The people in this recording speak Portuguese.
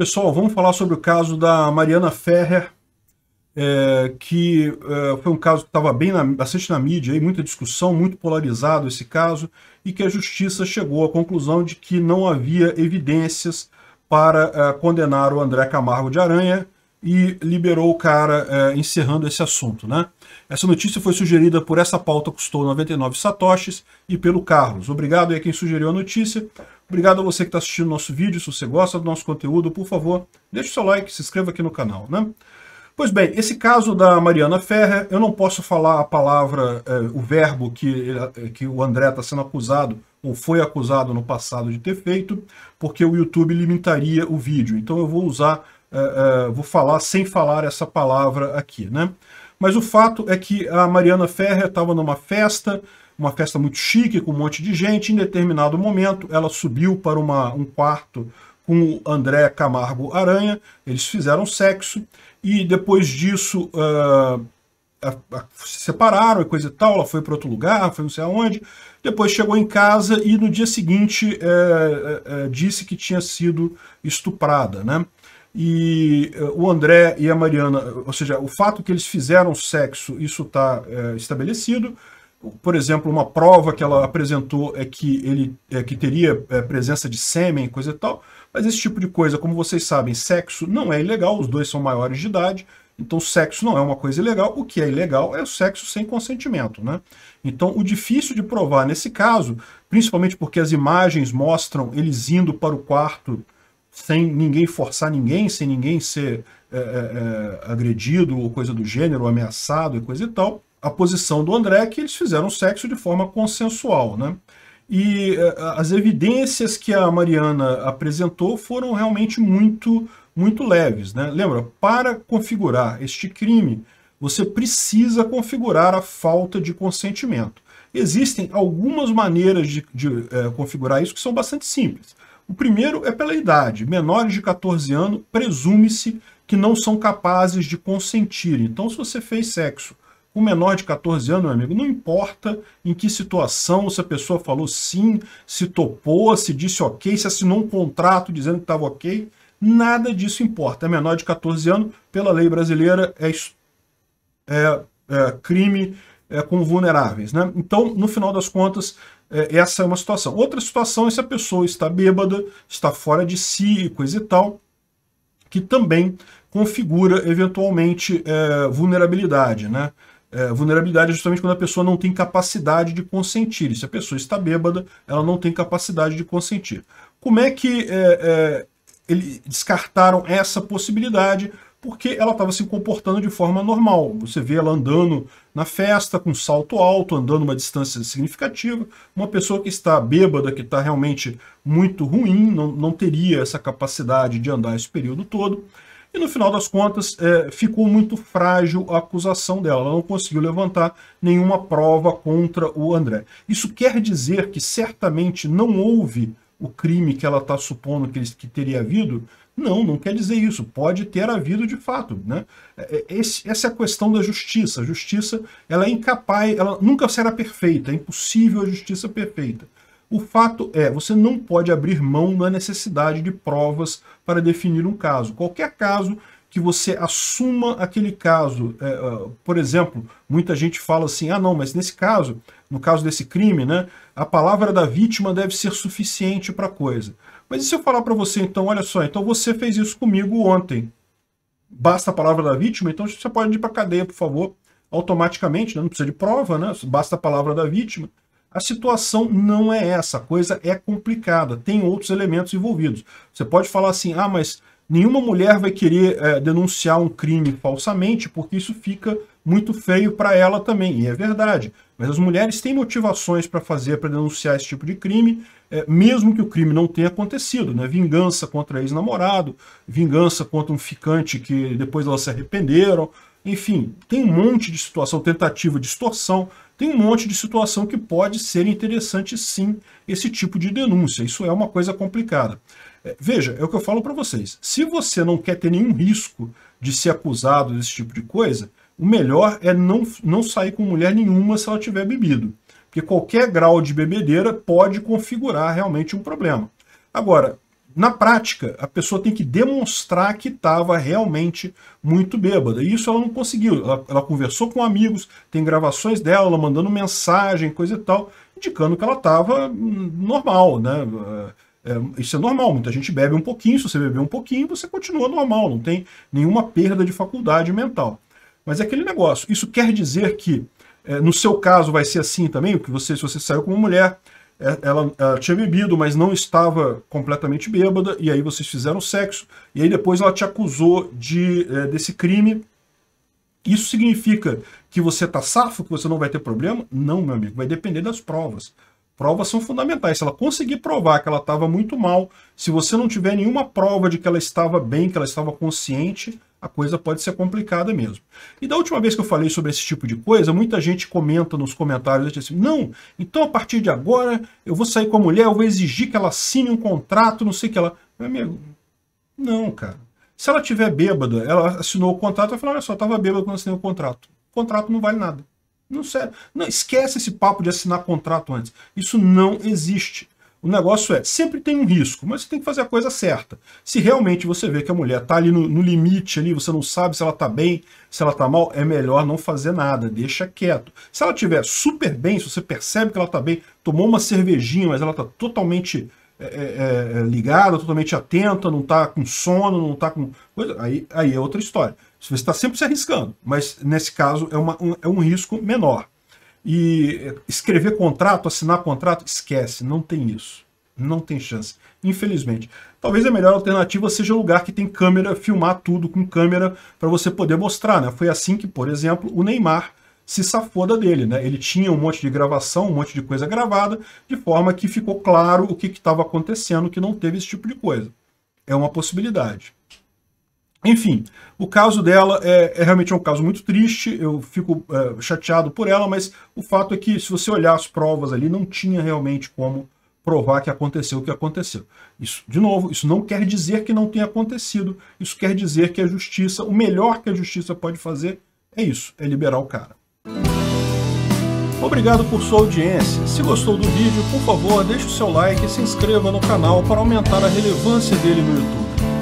Pessoal, vamos falar sobre o caso da Mariana Ferrer, é, que é, foi um caso que estava bem bastante na mídia, aí, muita discussão, muito polarizado esse caso, e que a justiça chegou à conclusão de que não havia evidências para é, condenar o André Camargo de Aranha, e liberou o cara é, encerrando esse assunto. Né? Essa notícia foi sugerida por essa pauta custou 99 satoshis e pelo Carlos. Obrigado a quem sugeriu a notícia. Obrigado a você que está assistindo nosso vídeo. Se você gosta do nosso conteúdo, por favor, deixe seu like, se inscreva aqui no canal. Né? Pois bem, esse caso da Mariana Ferrer, eu não posso falar a palavra, é, o verbo que, eh, que o André está sendo acusado ou foi acusado no passado de ter feito, porque o YouTube limitaria o vídeo. Então eu vou usar uh, uh, vou falar sem falar essa palavra aqui, né? Mas o fato é que a Mariana Ferrer estava numa festa, uma festa muito chique, com um monte de gente. Em determinado momento, ela subiu para uma, um quarto com o André Camargo Aranha. Eles fizeram sexo e depois disso uh, se separaram e coisa e tal. Ela foi para outro lugar, foi não sei aonde. Depois chegou em casa e no dia seguinte uh, uh, disse que tinha sido estuprada, né? e eh, o André e a Mariana, ou seja, o fato que eles fizeram sexo, isso está é, eh, estabelecido. Por exemplo, uma prova que ela apresentou é que ele é, que teria é, presença de sêmen, coisa e tal. Mas esse tipo de coisa, como vocês sabem, sexo não é ilegal, os dois são maiores de idade, então sexo não é uma coisa ilegal. O que é ilegal é o sexo sem consentimento. Né? Então o difícil de provar nesse caso, principalmente porque as imagens mostram eles indo para o quarto sem ninguém forçar ninguém, sem ninguém ser é, é, é, agredido ou coisa do gênero, ou ameaçado e coisa e tal, a posição do André é que eles fizeram sexo de forma consensual, né? E é, as evidências que a Mariana apresentou foram realmente muito, muito leves, né? Lembra, para configurar este crime, você precisa configurar a falta de consentimento. Existem algumas maneiras de, de é, configurar isso que são bastante simples. O primeiro é pela idade. Menores de 14 anos, presume-se que não são capazes de consentir. Então, se você fez sexo com menor de 14 anos, meu amigo, não importa em que situação, se a pessoa falou sim, se topou, se disse ok, se assinou um contrato dizendo que estava ok, nada disso importa. É menor de 14 anos, pela lei brasileira, é, é, é crime é, com vulneráveis. Né? Então, no final das contas, é, essa é uma situação. Outra situação é se a pessoa está bêbada, está fora de si e coisa e tal, que também configura eventualmente é, vulnerabilidade, né? É, vulnerabilidade é justamente quando a pessoa não tem capacidade de consentir. E se a pessoa está bêbada, ela não tem capacidade de consentir. Como é que é, é eles descartaram essa possibilidade? porque ela estava se comportando de forma normal. Você vê ela andando na festa, com salto alto, andando uma distância significativa. Uma pessoa que está bêbada, que está realmente muito ruim, não, não teria essa capacidade de andar esse período todo. E no final das contas, é, ficou muito frágil a acusação dela. Ela não conseguiu levantar nenhuma prova contra o André. Isso quer dizer que certamente não houve o crime que ela está supondo que, que teria havido, não, não quer dizer isso. Pode ter havido de fato. Né? É, é, esse, essa é a questão da justiça. A justiça ela é incapaz, ela nunca será perfeita. É impossível a justiça perfeita. O fato é, você não pode abrir mão da necessidade de provas para definir um caso. Qualquer caso que você assuma aquele caso, é, é por exemplo, muita gente fala assim, ah não, mas nesse caso, no caso desse crime, né, a palavra da vítima deve ser suficiente para a coisa. Mas e se eu falar para você, então, olha só, então você fez isso comigo ontem. Basta a palavra da vítima, então você pode ir para cadeia, por favor, automaticamente, né? não precisa de prova, né? basta a palavra da vítima. A situação não é essa, a coisa é complicada, tem outros elementos envolvidos. Você pode falar assim, ah, mas nenhuma mulher vai querer é, denunciar um crime falsamente, porque isso fica muito feio para ela também, e é verdade. Mas as mulheres têm motivações para fazer, para denunciar esse tipo de crime, é, mesmo que o crime não tenha acontecido, né? Vingança contra ex-namorado, vingança contra um ficante que depois elas se arrependeram, enfim, tem um monte de situação, tentativa de extorsão, tem um monte de situação que pode ser interessante sim esse tipo de denúncia. Isso é uma coisa complicada. É, veja, é o que eu falo para vocês. Se você não quer ter nenhum risco de ser acusado desse tipo de coisa, o melhor é não, não sair com mulher nenhuma se ela tiver bebido. Porque qualquer grau de bebedeira pode configurar realmente um problema. Agora, na prática, a pessoa tem que demonstrar que estava realmente muito bêbada. E isso ela não conseguiu. Ela, ela, conversou com amigos, tem gravações dela, ela mandando mensagem, coisa e tal, indicando que ela estava hum, normal, né? É, é, isso é normal, muita gente bebe um pouquinho, se você beber um pouquinho, você continua normal, não tem nenhuma perda de faculdade mental. Mas é aquele negócio. Isso quer dizer que, é, no seu caso, vai ser assim também, que você, se você saiu com uma mulher, é, ela, ela, tinha bebido, mas não estava completamente bêbada, e aí vocês fizeram sexo, e aí depois ela te acusou de, é, desse crime. Isso significa que você está safo, que você não vai ter problema? Não, meu amigo, vai depender das provas. Provas são fundamentais. Se ela conseguir provar que ela estava muito mal, se você não tiver nenhuma prova de que ela estava bem, que ela estava consciente, a coisa pode ser complicada mesmo. E da última vez que eu falei sobre esse tipo de coisa, muita gente comenta nos comentários assim, não, então a partir de agora eu vou sair com a mulher, eu vou exigir que ela assine um contrato, não sei o que ela... Meu amigo, não, cara. Se ela tiver bêbada, ela assinou o contrato, vai falou, olha só, estava bêbada quando assinei o contrato. O contrato não vale nada. Não serve. Não, esquece esse papo de assinar contrato antes. Isso não existe. O negócio é, sempre tem um risco, mas você tem que fazer a coisa certa. Se realmente você vê que a mulher está ali no, no, limite, ali, você não sabe se ela está bem, se ela está mal, é melhor não fazer nada, deixa quieto. Se ela estiver super bem, se você percebe que ela está bem, tomou uma cervejinha, mas ela está totalmente é, é, é, ligada, totalmente atenta, não está com sono, não está com... Coisa, aí, aí é outra história. Você está sempre se arriscando, mas nesse caso é, uma, um, é um risco menor. E escrever contrato, assinar contrato, esquece, não tem isso. Não tem chance, infelizmente. Talvez a melhor alternativa seja lugar que tem câmera, filmar tudo com câmera para você poder mostrar, né? Foi assim que, por exemplo, o Neymar se safou da dele, né? Ele tinha um monte de gravação, um monte de coisa gravada, de forma que ficou claro o que estava acontecendo, que não teve esse tipo de coisa. É uma possibilidade. Enfim, o caso dela é, é, realmente um caso muito triste, eu fico é, chateado por ela, mas o fato é que se você olhar as provas ali, não tinha realmente como provar que aconteceu o que aconteceu. Isso, de novo, isso não quer dizer que não tenha acontecido, isso quer dizer que a justiça, o melhor que a justiça pode fazer é isso, é liberar o cara. Obrigado por sua audiência. Se gostou do vídeo, por favor, deixe o seu like e se inscreva no canal para aumentar a relevância dele no YouTube.